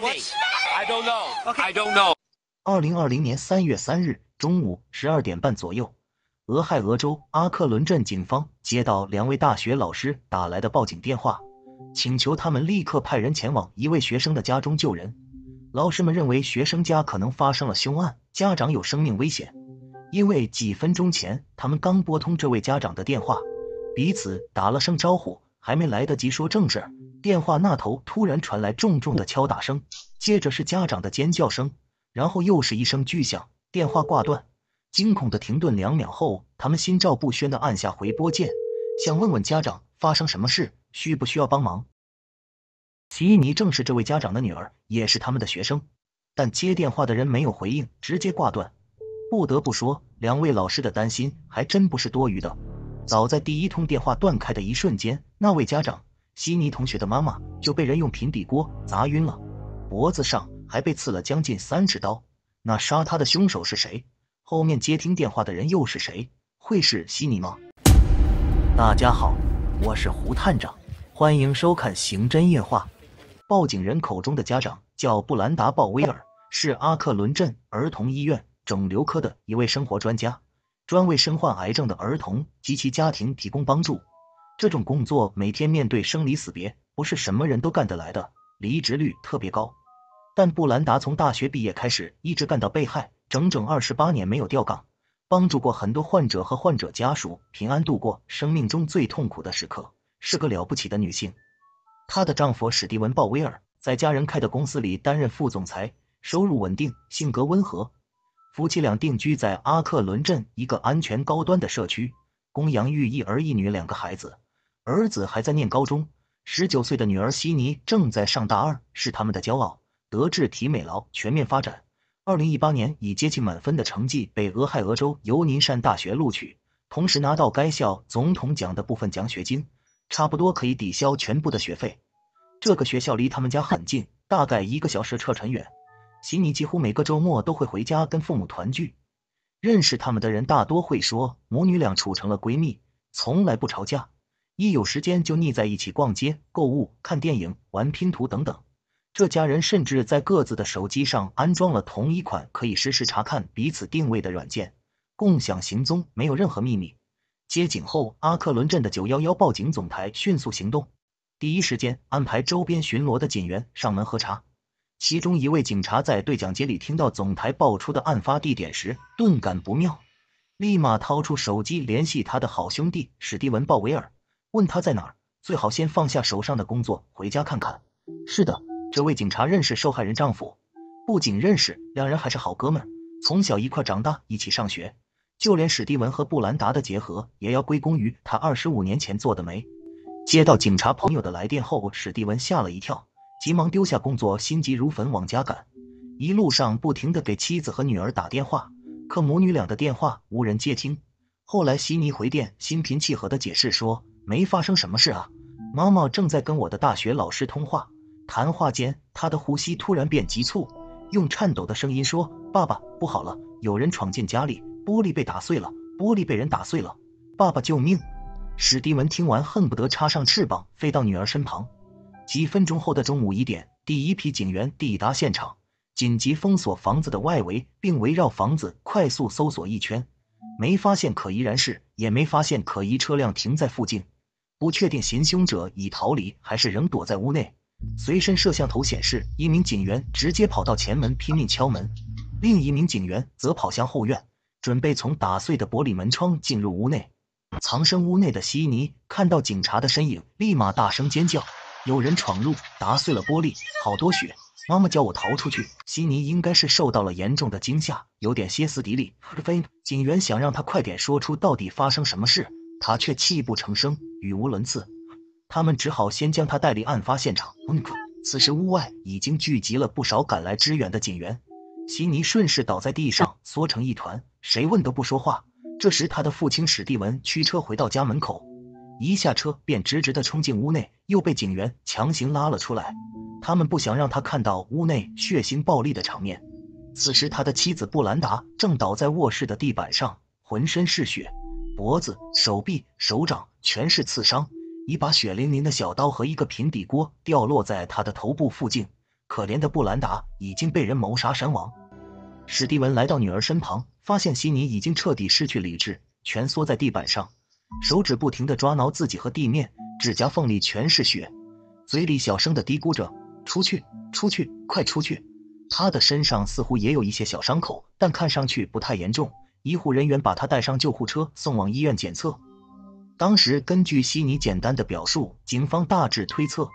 know. know. I I don't don't 二零二零年三月三日中午十二点半左右，俄亥俄州阿克伦镇警方接到两位大学老师打来的报警电话，请求他们立刻派人前往一位学生的家中救人。老师们认为学生家可能发生了凶案，家长有生命危险，因为几分钟前他们刚拨通这位家长的电话，彼此打了声招呼，还没来得及说正事儿。电话那头突然传来重重的敲打声，接着是家长的尖叫声，然后又是一声巨响。电话挂断，惊恐的停顿两秒后，他们心照不宣的按下回拨键，想问问家长发生什么事，需不需要帮忙。皮妮正是这位家长的女儿，也是他们的学生。但接电话的人没有回应，直接挂断。不得不说，两位老师的担心还真不是多余的。早在第一通电话断开的一瞬间，那位家长。悉尼同学的妈妈就被人用平底锅砸晕了，脖子上还被刺了将近三尺刀。那杀他的凶手是谁？后面接听电话的人又是谁？会是悉尼吗？大家好，我是胡探长，欢迎收看《刑侦夜话》。报警人口中的家长叫布兰达·鲍威尔，是阿克伦镇儿童医院肿瘤科的一位生活专家，专为身患癌症的儿童及其家庭提供帮助。这种工作每天面对生离死别，不是什么人都干得来的，离职率特别高。但布兰达从大学毕业开始一直干到被害，整整二十八年没有调岗，帮助过很多患者和患者家属平安度过生命中最痛苦的时刻，是个了不起的女性。她的丈夫史蒂文·鲍威尔在家人开的公司里担任副总裁，收入稳定，性格温和。夫妻俩定居在阿克伦镇一个安全高端的社区，供养育一儿一女两个孩子。儿子还在念高中，十九岁的女儿悉尼正在上大二，是他们的骄傲。德智体美劳全面发展，二零一八年以接近满分的成绩被俄亥俄州尤尼善大学录取，同时拿到该校总统奖的部分奖学金，差不多可以抵消全部的学费。这个学校离他们家很近，大概一个小时车程远。悉尼几乎每个周末都会回家跟父母团聚。认识他们的人大多会说，母女俩处成了闺蜜，从来不吵架。一有时间就腻在一起逛街、购物、看电影、玩拼图等等。这家人甚至在各自的手机上安装了同一款可以实时查看彼此定位的软件，共享行踪，没有任何秘密。接警后，阿克伦镇的911报警总台迅速行动，第一时间安排周边巡逻的警员上门核查。其中一位警察在对讲机里听到总台爆出的案发地点时，顿感不妙，立马掏出手机联系他的好兄弟史蒂文·鲍威尔。问他在哪儿？最好先放下手上的工作，回家看看。是的，这位警察认识受害人丈夫，不仅认识，两人还是好哥们，从小一块长大，一起上学。就连史蒂文和布兰达的结合，也要归功于他二十五年前做的媒。接到警察朋友的来电后，史蒂文吓了一跳，急忙丢下工作，心急如焚往家赶。一路上不停地给妻子和女儿打电话，可母女俩的电话无人接听。后来悉尼回电，心平气和地解释说。没发生什么事啊！妈妈正在跟我的大学老师通话，谈话间她的呼吸突然变急促，用颤抖的声音说：“爸爸，不好了，有人闯进家里，玻璃被打碎了，玻璃被人打碎了，爸爸救命！”史蒂文听完恨不得插上翅膀飞到女儿身旁。几分钟后的中午一点，第一批警员抵达现场，紧急封锁房子的外围，并围绕房子快速搜索一圈，没发现可疑人士，也没发现可疑车辆停在附近。不确定行凶者已逃离，还是仍躲在屋内。随身摄像头显示，一名警员直接跑到前门拼命敲门，另一名警员则跑向后院，准备从打碎的玻璃门窗进入屋内。藏身屋内的悉尼看到警察的身影，立马大声尖叫：“有人闯入，打碎了玻璃，好多血！妈妈叫我逃出去。”悉尼应该是受到了严重的惊吓，有点歇斯底里。菲，警员想让他快点说出到底发生什么事。他却泣不成声，语无伦次。他们只好先将他带离案发现场。此时屋外已经聚集了不少赶来支援的警员。悉尼顺势倒在地上，缩成一团，谁问都不说话。这时，他的父亲史蒂文驱车回到家门口，一下车便直直的冲进屋内，又被警员强行拉了出来。他们不想让他看到屋内血腥暴力的场面。此时，他的妻子布兰达正倒在卧室的地板上，浑身是血。脖子、手臂、手掌全是刺伤，一把血淋淋的小刀和一个平底锅掉落在他的头部附近。可怜的布兰达已经被人谋杀身亡。史蒂文来到女儿身旁，发现西尼已经彻底失去理智，蜷缩在地板上，手指不停地抓挠自己和地面，指甲缝里全是血，嘴里小声地嘀咕着：“出去，出去，快出去。”他的身上似乎也有一些小伤口，但看上去不太严重。医护人员把他带上救护车，送往医院检测。当时，根据悉尼简单的表述，警方大致推测，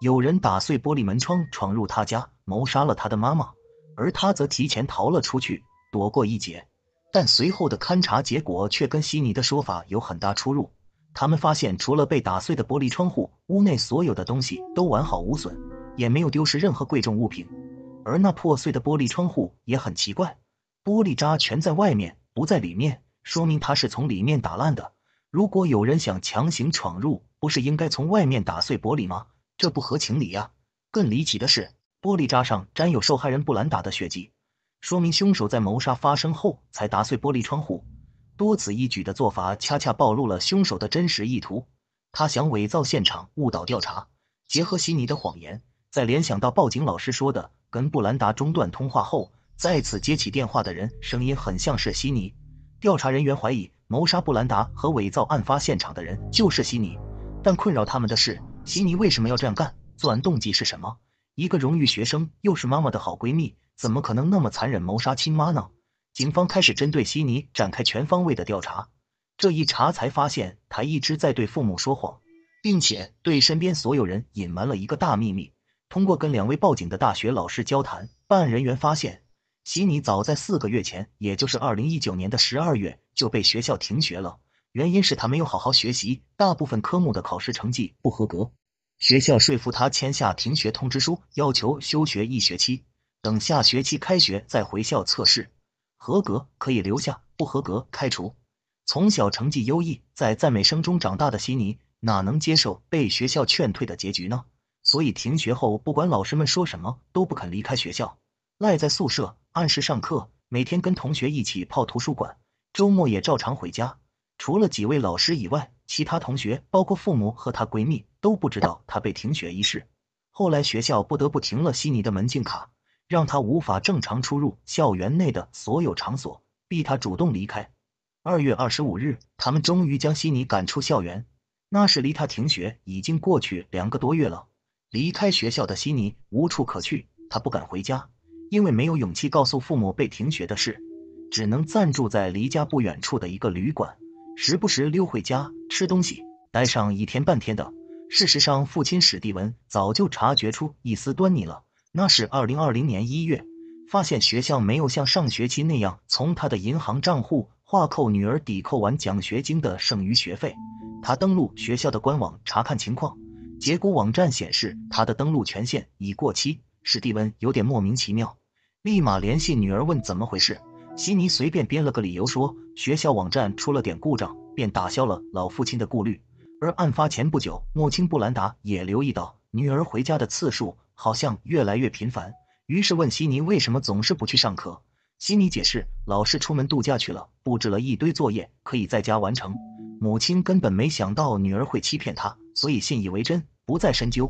有人打碎玻璃门窗闯入他家，谋杀了他的妈妈，而他则提前逃了出去，躲过一劫。但随后的勘查结果却跟悉尼的说法有很大出入。他们发现，除了被打碎的玻璃窗户，屋内所有的东西都完好无损，也没有丢失任何贵重物品。而那破碎的玻璃窗户也很奇怪，玻璃渣全在外面。不在里面，说明他是从里面打烂的。如果有人想强行闯入，不是应该从外面打碎玻璃吗？这不合情理呀！更离奇的是，玻璃渣上沾有受害人布兰达的血迹，说明凶手在谋杀发生后才打碎玻璃窗户。多此一举的做法，恰恰暴露了凶手的真实意图。他想伪造现场，误导调查。结合悉尼的谎言，再联想到报警老师说的跟布兰达中断通话后。再次接起电话的人，声音很像是悉尼。调查人员怀疑谋杀布兰达和伪造案发现场的人就是悉尼，但困扰他们的是，悉尼为什么要这样干？作案动机是什么？一个荣誉学生，又是妈妈的好闺蜜，怎么可能那么残忍谋杀亲妈呢？警方开始针对悉尼展开全方位的调查，这一查才发现，他一直在对父母说谎，并且对身边所有人隐瞒了一个大秘密。通过跟两位报警的大学老师交谈，办案人员发现。悉尼早在四个月前，也就是二零一九年的十二月就被学校停学了，原因是他没有好好学习，大部分科目的考试成绩不合格。学校说服他签下停学通知书，要求休学一学期，等下学期开学再回校测试，合格可以留下，不合格开除。从小成绩优异，在赞美声中长大的悉尼哪能接受被学校劝退的结局呢？所以停学后，不管老师们说什么，都不肯离开学校，赖在宿舍。按时上课，每天跟同学一起泡图书馆，周末也照常回家。除了几位老师以外，其他同学，包括父母和她闺蜜，都不知道她被停学一事。后来学校不得不停了悉尼的门禁卡，让她无法正常出入校园内的所有场所，逼她主动离开。二月二十五日，他们终于将悉尼赶出校园。那是离她停学已经过去两个多月了。离开学校的悉尼无处可去，她不敢回家。因为没有勇气告诉父母被停学的事，只能暂住在离家不远处的一个旅馆，时不时溜回家吃东西，待上一天半天的。事实上，父亲史蒂文早就察觉出一丝端倪了。那是二零二零年一月，发现学校没有像上学期那样从他的银行账户划扣女儿抵扣完奖学金的剩余学费。他登录学校的官网查看情况，结果网站显示他的登录权限已过期。史蒂文有点莫名其妙。立马联系女儿问怎么回事，悉尼随便编了个理由说学校网站出了点故障，便打消了老父亲的顾虑。而案发前不久，母亲布兰达也留意到女儿回家的次数好像越来越频繁，于是问悉尼为什么总是不去上课。悉尼解释老师出门度假去了，布置了一堆作业可以在家完成。母亲根本没想到女儿会欺骗她，所以信以为真，不再深究。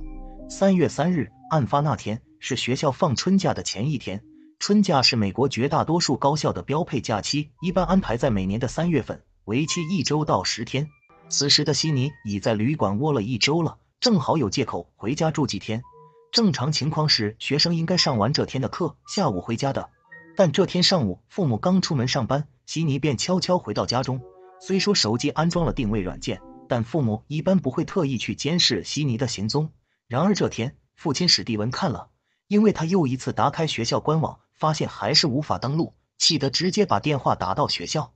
三月三日，案发那天是学校放春假的前一天。春假是美国绝大多数高校的标配假期，一般安排在每年的三月份，为期一周到十天。此时的悉尼已在旅馆窝了一周了，正好有借口回家住几天。正常情况是，学生应该上完这天的课，下午回家的。但这天上午，父母刚出门上班，悉尼便悄悄回到家中。虽说手机安装了定位软件，但父母一般不会特意去监视悉尼的行踪。然而这天，父亲史蒂文看了，因为他又一次打开学校官网。发现还是无法登录，气得直接把电话打到学校。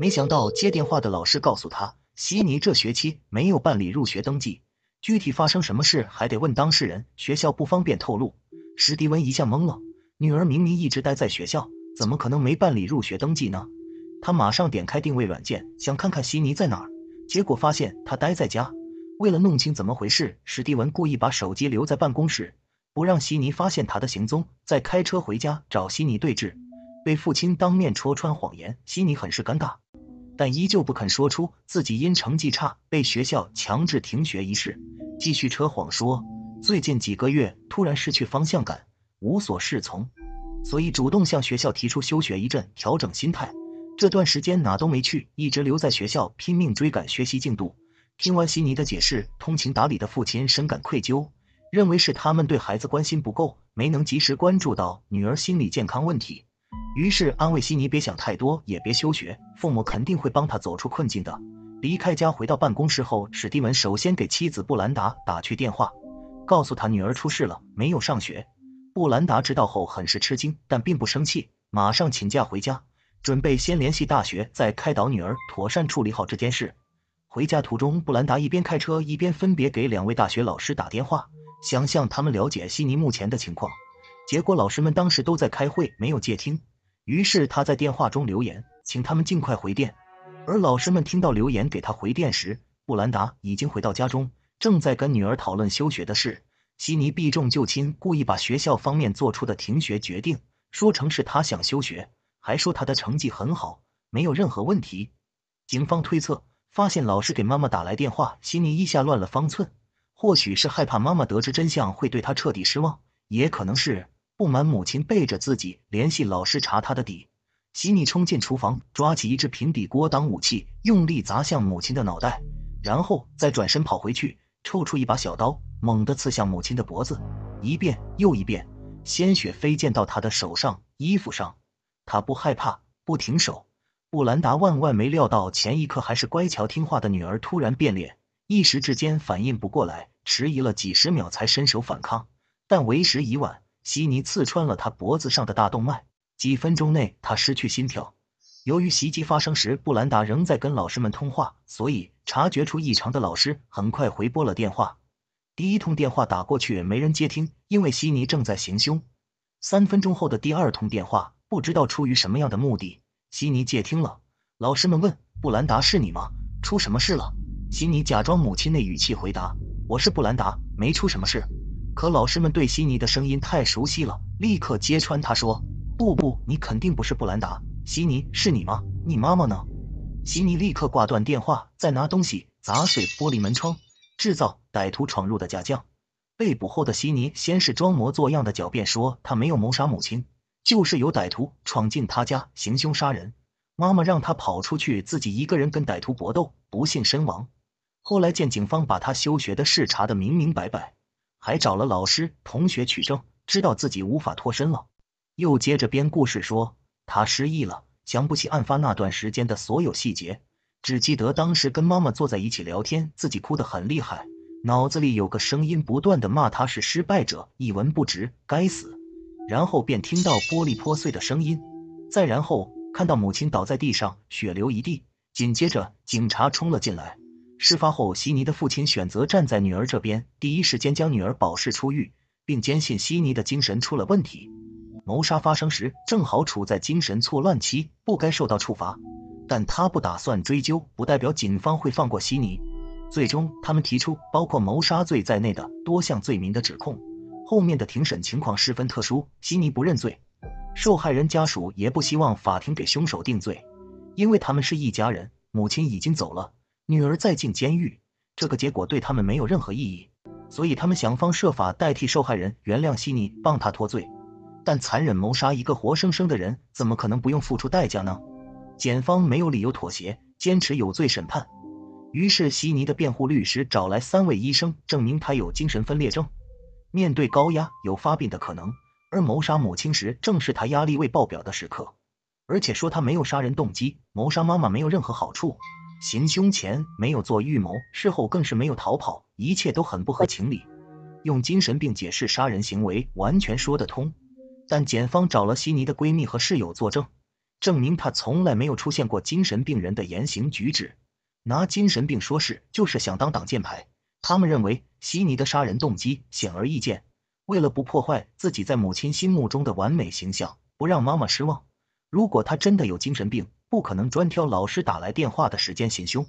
没想到接电话的老师告诉他，悉尼这学期没有办理入学登记，具体发生什么事还得问当事人，学校不方便透露。史蒂文一下懵了，女儿明明一直待在学校，怎么可能没办理入学登记呢？他马上点开定位软件，想看看悉尼在哪儿，结果发现她待在家。为了弄清怎么回事，史蒂文故意把手机留在办公室。不让西尼发现他的行踪，再开车回家找西尼对峙，被父亲当面戳穿谎言，西尼很是尴尬，但依旧不肯说出自己因成绩差被学校强制停学一事，继续扯谎说最近几个月突然失去方向感，无所适从，所以主动向学校提出休学一阵，调整心态。这段时间哪都没去，一直留在学校拼命追赶学习进度。听完西尼的解释，通情达理的父亲深感愧疚。认为是他们对孩子关心不够，没能及时关注到女儿心理健康问题，于是安慰希尼别想太多，也别休学，父母肯定会帮他走出困境的。离开家回到办公室后，史蒂文首先给妻子布兰达打去电话，告诉他女儿出事了，没有上学。布兰达知道后很是吃惊，但并不生气，马上请假回家，准备先联系大学，再开导女儿，妥善处理好这件事。回家途中，布兰达一边开车一边分别给两位大学老师打电话。想向他们了解悉尼目前的情况，结果老师们当时都在开会，没有接听。于是他在电话中留言，请他们尽快回电。而老师们听到留言给他回电时，布兰达已经回到家中，正在跟女儿讨论休学的事。悉尼避重就轻，故意把学校方面做出的停学决定说成是他想休学，还说他的成绩很好，没有任何问题。警方推测，发现老师给妈妈打来电话，悉尼一下乱了方寸。或许是害怕妈妈得知真相会对他彻底失望，也可能是不满母亲背着自己联系老师查他的底。西尼冲进厨房，抓起一只平底锅当武器，用力砸向母亲的脑袋，然后再转身跑回去，抽出一把小刀，猛地刺向母亲的脖子，一遍又一遍，鲜血飞溅到他的手上、衣服上。他不害怕，不停手。布兰达万万没料到，前一刻还是乖巧听话的女儿，突然变脸。一时之间反应不过来，迟疑了几十秒才伸手反抗，但为时已晚，悉尼刺穿了他脖子上的大动脉，几分钟内他失去心跳。由于袭击发生时布兰达仍在跟老师们通话，所以察觉出异常的老师很快回拨了电话。第一通电话打过去没人接听，因为悉尼正在行凶。三分钟后的第二通电话，不知道出于什么样的目的，悉尼接听了。老师们问布兰达：“是你吗？出什么事了？”悉尼假装母亲的语气回答：“我是布兰达，没出什么事。”可老师们对悉尼的声音太熟悉了，立刻揭穿他说：“不不，你肯定不是布兰达，悉尼是你吗？你妈妈呢？”悉尼立刻挂断电话，再拿东西砸碎玻璃门窗，制造歹徒闯入的假象。被捕后的悉尼先是装模作样的狡辩说他没有谋杀母亲，就是有歹徒闯进他家行凶杀人，妈妈让他跑出去，自己一个人跟歹徒搏斗，不幸身亡。后来见警方把他休学的事查得明明白白，还找了老师、同学取证，知道自己无法脱身了，又接着编故事说他失忆了，想不起案发那段时间的所有细节，只记得当时跟妈妈坐在一起聊天，自己哭得很厉害，脑子里有个声音不断的骂他是失败者，一文不值，该死。然后便听到玻璃破碎的声音，再然后看到母亲倒在地上，血流一地，紧接着警察冲了进来。事发后，悉尼的父亲选择站在女儿这边，第一时间将女儿保释出狱，并坚信悉尼的精神出了问题。谋杀发生时正好处在精神错乱期，不该受到处罚。但他不打算追究，不代表警方会放过悉尼。最终，他们提出包括谋杀罪在内的多项罪名的指控。后面的庭审情况十分特殊，悉尼不认罪，受害人家属也不希望法庭给凶手定罪，因为他们是一家人，母亲已经走了。女儿再进监狱，这个结果对他们没有任何意义，所以他们想方设法代替受害人原谅悉尼，帮他脱罪。但残忍谋杀一个活生生的人，怎么可能不用付出代价呢？检方没有理由妥协，坚持有罪审判。于是悉尼的辩护律师找来三位医生，证明他有精神分裂症，面对高压有发病的可能，而谋杀母亲时正是他压力未爆表的时刻，而且说他没有杀人动机，谋杀妈妈没有任何好处。行凶前没有做预谋，事后更是没有逃跑，一切都很不合情理。用精神病解释杀人行为，完全说得通。但检方找了悉尼的闺蜜和室友作证，证明她从来没有出现过精神病人的言行举止。拿精神病说事，就是想当挡箭牌。他们认为悉尼的杀人动机显而易见：为了不破坏自己在母亲心目中的完美形象，不让妈妈失望。如果他真的有精神病，不可能专挑老师打来电话的时间行凶，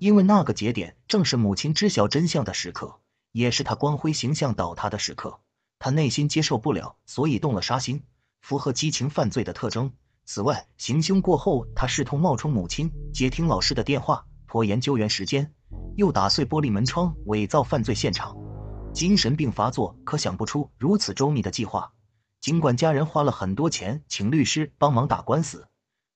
因为那个节点正是母亲知晓真相的时刻，也是他光辉形象倒塌的时刻。他内心接受不了，所以动了杀心，符合激情犯罪的特征。此外，行凶过后，他试图冒充母亲接听老师的电话，拖延救援时间，又打碎玻璃门窗，伪造犯罪现场。精神病发作可想不出如此周密的计划。尽管家人花了很多钱请律师帮忙打官司。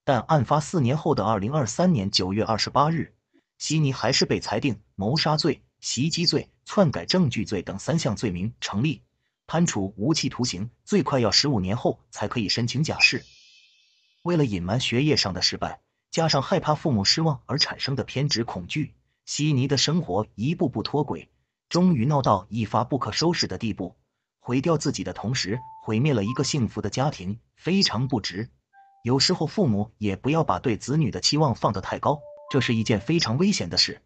但案发四年后的二零二三年九月二十八日，悉尼还是被裁定谋杀罪、袭击罪、篡改证据罪等三项罪名成立，判处无期徒刑，最快要十五年后才可以申请假释。为了隐瞒学业上的失败，加上害怕父母失望而产生的偏执恐惧，悉尼的生活一步步脱轨，终于闹到一发不可收拾的地步，毁掉自己的同时，毁灭了一个幸福的家庭，非常不值。有时候父母也不要把对子女的期望放得太高，这是一件非常危险的事。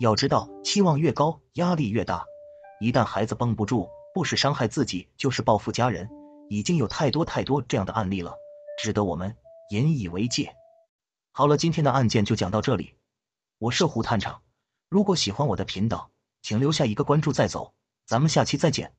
要知道，期望越高，压力越大。一旦孩子绷不住，不是伤害自己，就是报复家人。已经有太多太多这样的案例了，值得我们引以为戒。好了，今天的案件就讲到这里。我是胡探长，如果喜欢我的频道，请留下一个关注再走。咱们下期再见。